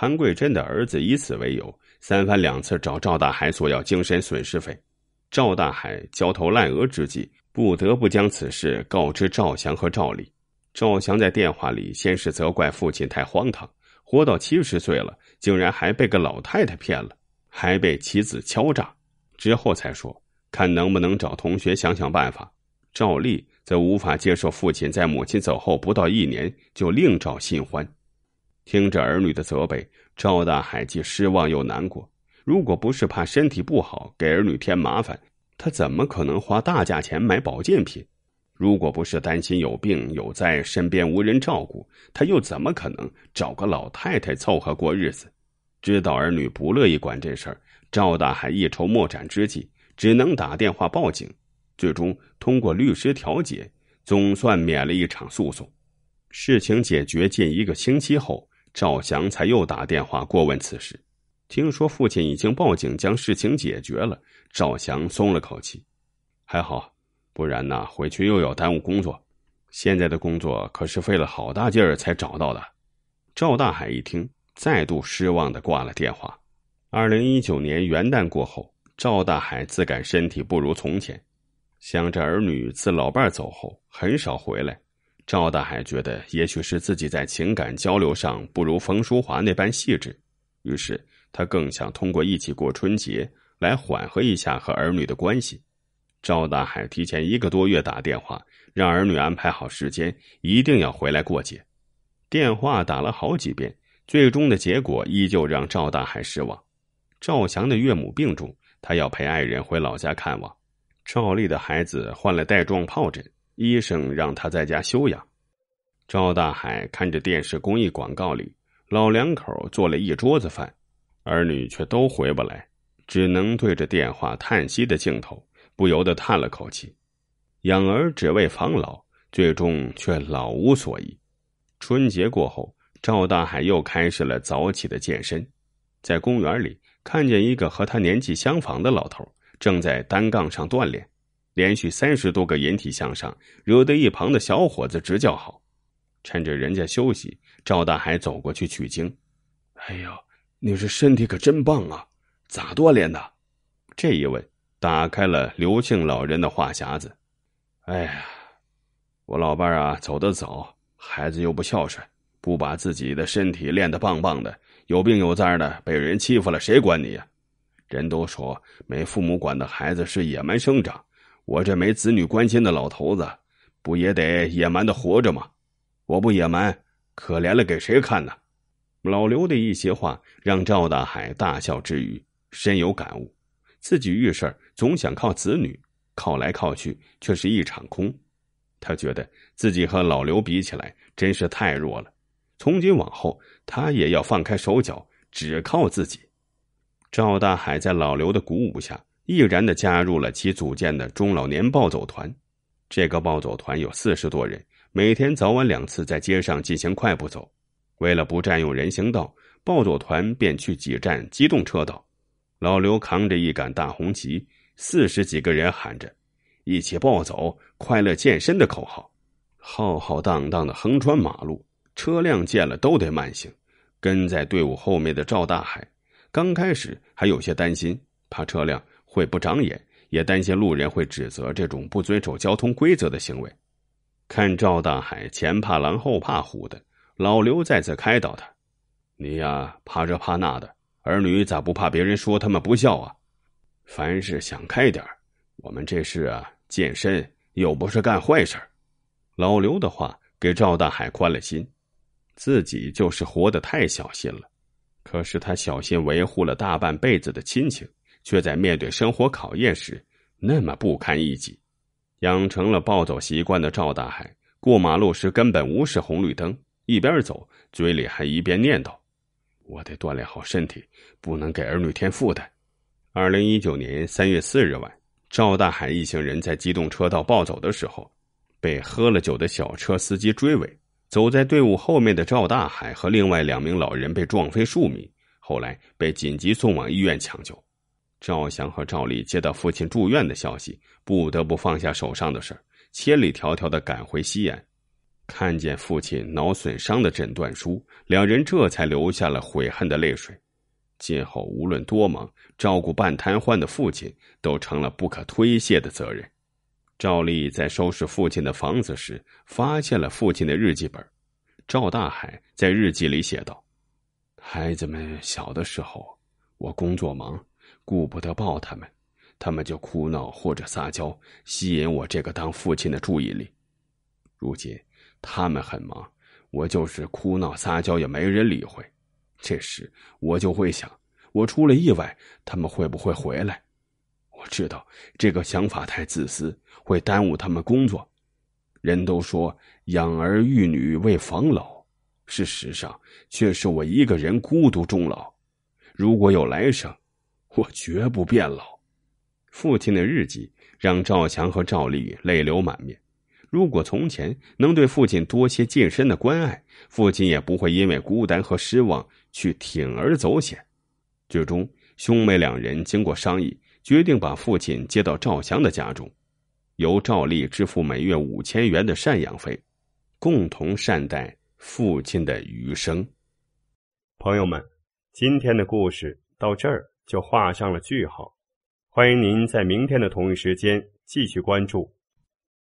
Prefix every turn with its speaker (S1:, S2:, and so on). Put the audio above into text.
S1: 潘桂珍的儿子以此为由，三番两次找赵大海索要精神损失费。赵大海焦头烂额之际，不得不将此事告知赵翔和赵丽。赵翔在电话里先是责怪父亲太荒唐，活到七十岁了，竟然还被个老太太骗了，还被妻子敲诈。之后才说，看能不能找同学想想办法。赵丽则无法接受父亲在母亲走后不到一年就另找新欢。听着儿女的责备，赵大海既失望又难过。如果不是怕身体不好给儿女添麻烦，他怎么可能花大价钱买保健品？如果不是担心有病有灾，身边无人照顾，他又怎么可能找个老太太凑合过日子？知道儿女不乐意管这事儿，赵大海一筹莫展之际，只能打电话报警。最终通过律师调解，总算免了一场诉讼。事情解决近一个星期后。赵翔才又打电话过问此事，听说父亲已经报警将事情解决了，赵翔松了口气，还好，不然呢，回去又要耽误工作。现在的工作可是费了好大劲儿才找到的。赵大海一听，再度失望的挂了电话。二零一九年元旦过后，赵大海自感身体不如从前，想着儿女自老伴走后很少回来。赵大海觉得，也许是自己在情感交流上不如冯淑华那般细致，于是他更想通过一起过春节来缓和一下和儿女的关系。赵大海提前一个多月打电话，让儿女安排好时间，一定要回来过节。电话打了好几遍，最终的结果依旧让赵大海失望。赵翔的岳母病重，他要陪爱人回老家看望；赵丽的孩子患了带状疱疹。医生让他在家休养。赵大海看着电视公益广告里老两口做了一桌子饭，儿女却都回不来，只能对着电话叹息的镜头，不由得叹了口气：养儿只为防老，最终却老无所依。春节过后，赵大海又开始了早起的健身，在公园里看见一个和他年纪相仿的老头正在单杠上锻炼。连续三十多个引体向上，惹得一旁的小伙子直叫好。趁着人家休息，赵大海走过去取经：“哎呦，你这身体可真棒啊！咋锻炼的？”这一问打开了刘庆老人的话匣子：“哎呀，我老伴儿啊走的早，孩子又不孝顺，不把自己的身体练得棒棒的，有病有灾的，被人欺负了谁管你呀？人都说没父母管的孩子是野蛮生长。”我这没子女关心的老头子，不也得野蛮的活着吗？我不野蛮，可怜了给谁看呢？老刘的一些话让赵大海大笑之余，深有感悟。自己遇事总想靠子女，靠来靠去，却是一场空。他觉得自己和老刘比起来，真是太弱了。从今往后，他也要放开手脚，只靠自己。赵大海在老刘的鼓舞下。毅然的加入了其组建的中老年暴走团。这个暴走团有四十多人，每天早晚两次在街上进行快步走。为了不占用人行道，暴走团便去挤占机动车道。老刘扛着一杆大红旗，四十几个人喊着“一起暴走，快乐健身”的口号，浩浩荡荡的横穿马路，车辆见了都得慢行。跟在队伍后面的赵大海，刚开始还有些担心，怕车辆。会不长眼，也担心路人会指责这种不遵守交通规则的行为。看赵大海前怕狼后怕虎的，老刘再次开导他：“你呀，怕这怕那的，儿女咋不怕别人说他们不孝啊？凡事想开点我们这是啊健身，又不是干坏事。”老刘的话给赵大海宽了心，自己就是活得太小心了。可是他小心维护了大半辈子的亲情。却在面对生活考验时，那么不堪一击。养成了暴走习惯的赵大海，过马路时根本无视红绿灯，一边走嘴里还一边念叨：“我得锻炼好身体，不能给儿女添负担。”二零一九年三月四日晚，赵大海一行人在机动车道暴走的时候，被喝了酒的小车司机追尾。走在队伍后面的赵大海和另外两名老人被撞飞数米，后来被紧急送往医院抢救。赵翔和赵丽接到父亲住院的消息，不得不放下手上的事儿，千里迢迢的赶回西安。看见父亲脑损伤的诊断书，两人这才流下了悔恨的泪水。今后无论多忙，照顾半瘫痪的父亲都成了不可推卸的责任。赵丽在收拾父亲的房子时，发现了父亲的日记本。赵大海在日记里写道：“孩子们小的时候，我工作忙。”顾不得抱他们，他们就哭闹或者撒娇，吸引我这个当父亲的注意力。如今他们很忙，我就是哭闹撒娇也没人理会。这时我就会想：我出了意外，他们会不会回来？我知道这个想法太自私，会耽误他们工作。人都说养儿育女为防老，事实上却是我一个人孤独终老。如果有来生，我绝不变老。父亲的日记让赵强和赵丽泪流满面。如果从前能对父亲多些近身的关爱，父亲也不会因为孤单和失望去铤而走险。最终，兄妹两人经过商议，决定把父亲接到赵强的家中，由赵丽支付每月五千元的赡养费，共同善待父亲的余生。朋友们，今天的故事到这儿。就画上了句号。欢迎您在明天的同一时间继续关注。